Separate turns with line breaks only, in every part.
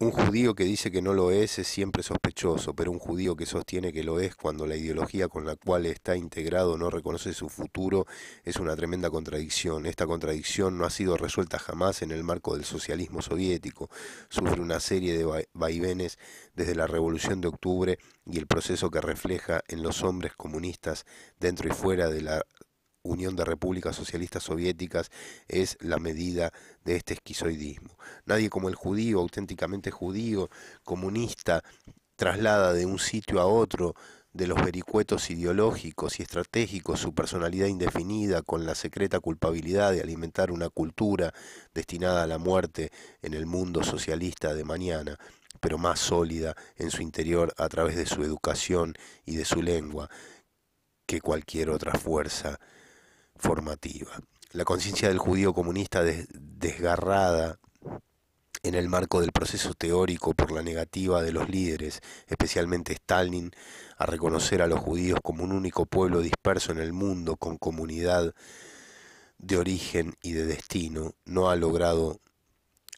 Un judío que dice que no lo es es siempre sospechoso, pero un judío que sostiene que lo es cuando la ideología con la cual está integrado no reconoce su futuro es una tremenda contradicción. Esta contradicción no ha sido resuelta jamás en el marco del socialismo soviético. Sufre una serie de vaivenes desde la Revolución de Octubre y el proceso que refleja en los hombres comunistas dentro y fuera de la Unión de Repúblicas Socialistas Soviéticas es la medida de este esquizoidismo. Nadie como el judío, auténticamente judío, comunista, traslada de un sitio a otro de los vericuetos ideológicos y estratégicos su personalidad indefinida con la secreta culpabilidad de alimentar una cultura destinada a la muerte en el mundo socialista de mañana, pero más sólida en su interior a través de su educación y de su lengua que cualquier otra fuerza formativa. La conciencia del judío comunista desgarrada en el marco del proceso teórico por la negativa de los líderes, especialmente Stalin, a reconocer a los judíos como un único pueblo disperso en el mundo con comunidad de origen y de destino, no ha logrado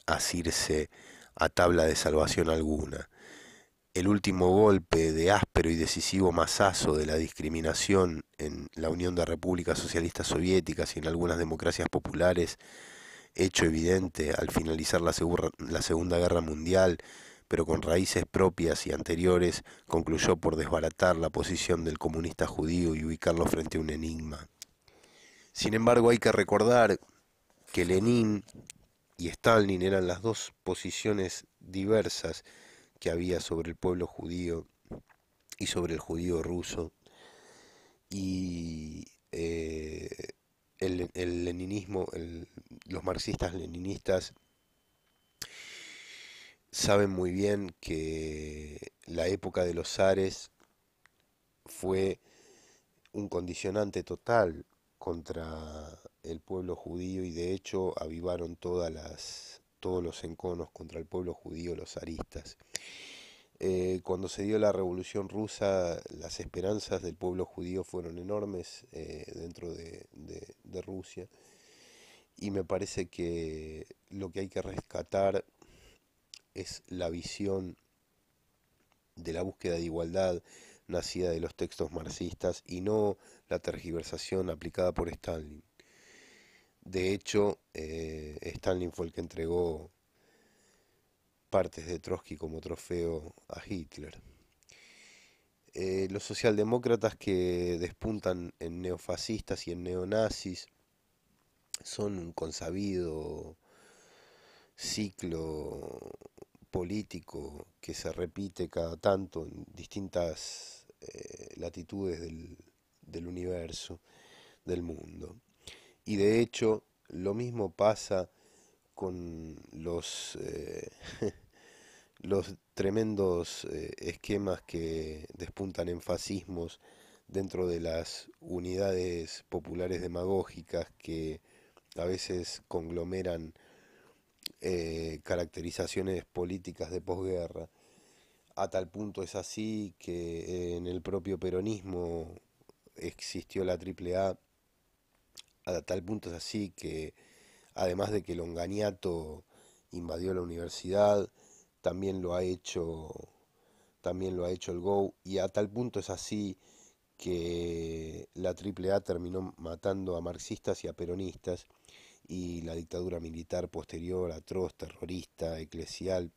asirse a tabla de salvación alguna el último golpe de áspero y decisivo masazo de la discriminación en la Unión de Repúblicas Socialistas Soviéticas y en algunas democracias populares, hecho evidente al finalizar la, la Segunda Guerra Mundial, pero con raíces propias y anteriores, concluyó por desbaratar la posición del comunista judío y ubicarlo frente a un enigma. Sin embargo, hay que recordar que Lenin y Stalin eran las dos posiciones diversas que había sobre el pueblo judío y sobre el judío ruso. Y eh, el, leninismo, los marxistas leninistas saben muy bien que la época de los zares fue un condicionante total contra el pueblo judío y de hecho avivaron todas las todos los enconos contra el pueblo judío, los zaristas. Eh, cuando se dio la revolución rusa, las esperanzas del pueblo judío fueron enormes eh, dentro de, Rusia. Y me parece que lo que hay que rescatar es la visión de la búsqueda de igualdad nacida de los textos marxistas y no la tergiversación aplicada por Stalin. De hecho, eh, Stalin fue el que entregó partes de Trotsky como trofeo a Hitler. Eh, los socialdemócratas que despuntan en neofascistas y en neonazis son un consabido ciclo político que se repite cada tanto en distintas eh, latitudes del universo, del mundo. Y de hecho, lo mismo pasa con los, eh, los tremendos eh, esquemas que despuntan en fascismos dentro de las unidades populares demagógicas que a veces conglomeran eh, caracterizaciones políticas de posguerra. A tal punto es así que en el propio peronismo existió la A, a tal punto es así que además de que Longaniato invadió la universidad, también lo ha hecho también lo ha hecho el Go y a tal punto es así que la AAA terminó matando a marxistas y a peronistas y la dictadura militar posterior, atroz, terrorista, eclesial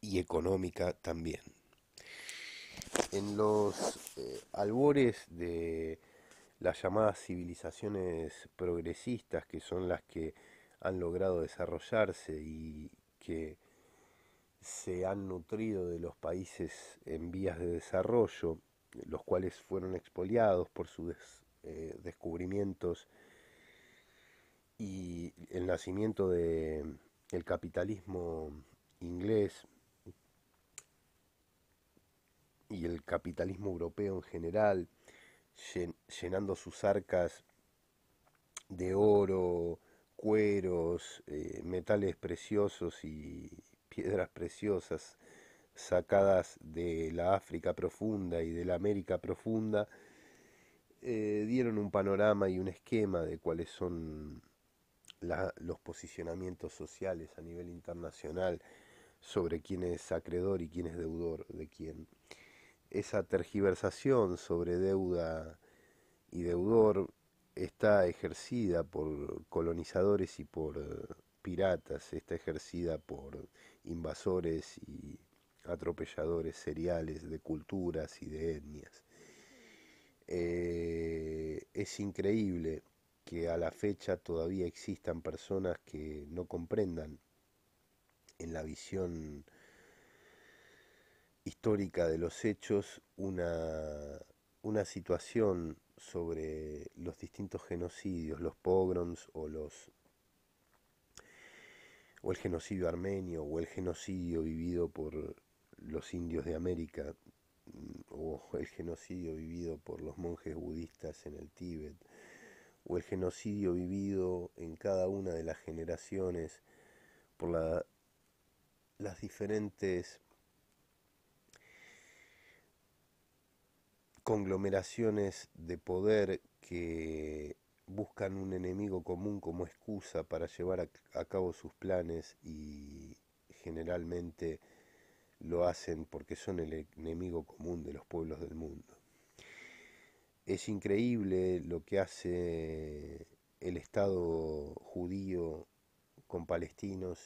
y económica también. En los eh, albores de las llamadas civilizaciones progresistas, que son las que han logrado desarrollarse y que se han nutrido de los países en vías de desarrollo, los cuales fueron expoliados por sus eh, descubrimientos y el nacimiento del el capitalismo inglés y el capitalismo europeo en general llenando sus arcas de oro, cueros, eh, metales preciosos y piedras preciosas sacadas de la África profunda y de la América profunda, eh, dieron un panorama y un esquema de cuáles son los posicionamientos sociales a nivel internacional sobre quién es acreedor y quién es deudor de quién esa tergiversación sobre deuda y deudor está ejercida por colonizadores y por eh, piratas, está ejercida por invasores y atropelladores seriales de culturas y de etnias. Eh, es increíble que a la fecha todavía existan personas que no comprendan en la visión histórica de los hechos, una, una situación sobre los distintos genocidios, los pogroms o los o el genocidio armenio o el genocidio vivido por los indios de América mm, o el genocidio vivido por los monjes budistas en el Tíbet o el genocidio vivido en cada una de las generaciones por la, las diferentes conglomeraciones de poder que buscan un enemigo común como excusa para llevar a, cabo sus planes y generalmente lo hacen porque son el e, enemigo común de los pueblos del mundo. Es increíble lo que hace el Estado judío con palestinos